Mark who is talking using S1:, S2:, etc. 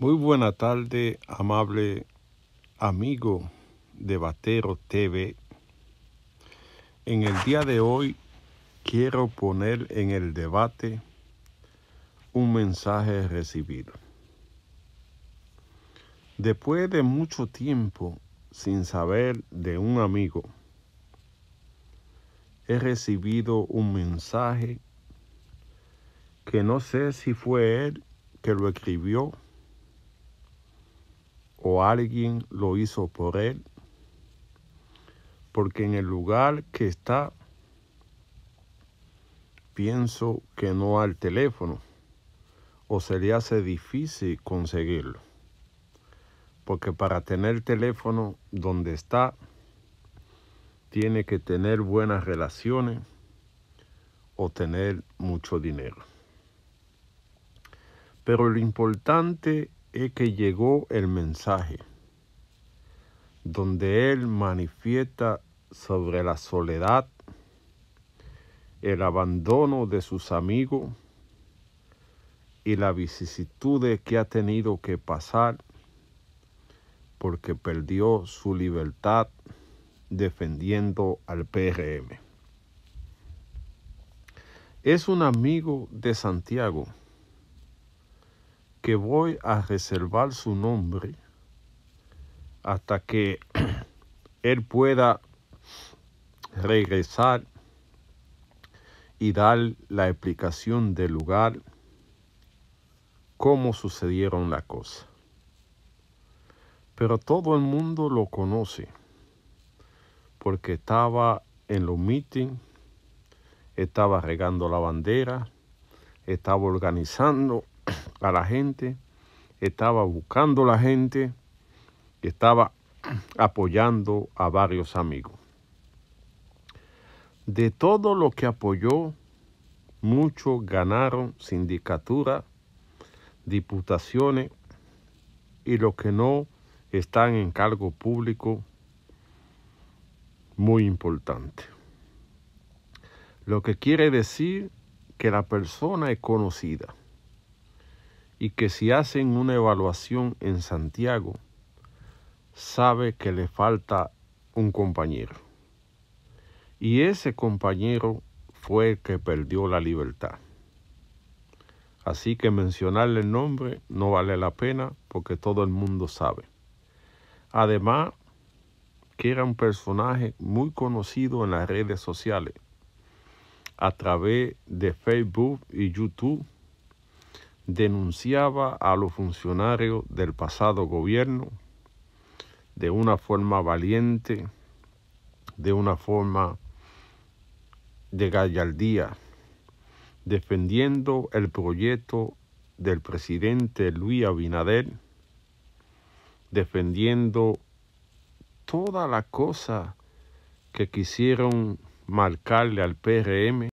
S1: Muy buena tarde, amable amigo de Batero TV. En el día de hoy quiero poner en el debate un mensaje recibido. Después de mucho tiempo sin saber de un amigo, he recibido un mensaje que no sé si fue él que lo escribió o alguien lo hizo por él, porque en el lugar que está, pienso que no al teléfono, o se le hace difícil conseguirlo, porque para tener teléfono donde está, tiene que tener buenas relaciones o tener mucho dinero. Pero lo importante es que llegó el mensaje, donde Él manifiesta sobre la soledad, el abandono de sus amigos y la vicisitud que ha tenido que pasar porque perdió su libertad defendiendo al PRM. Es un amigo de Santiago que voy a reservar su nombre hasta que él pueda regresar y dar la explicación del lugar, cómo sucedieron las cosas. Pero todo el mundo lo conoce, porque estaba en los meetings, estaba regando la bandera, estaba organizando a la gente, estaba buscando a la gente estaba apoyando a varios amigos. De todo lo que apoyó, muchos ganaron sindicatura, diputaciones y los que no están en cargo público muy importante. Lo que quiere decir que la persona es conocida y que si hacen una evaluación en Santiago, sabe que le falta un compañero. Y ese compañero fue el que perdió la libertad. Así que mencionarle el nombre no vale la pena porque todo el mundo sabe. Además, que era un personaje muy conocido en las redes sociales, a través de Facebook y YouTube denunciaba a los funcionarios del pasado gobierno de una forma valiente, de una forma de gallardía, defendiendo el proyecto del presidente Luis Abinader, defendiendo toda la cosa que quisieron marcarle al PRM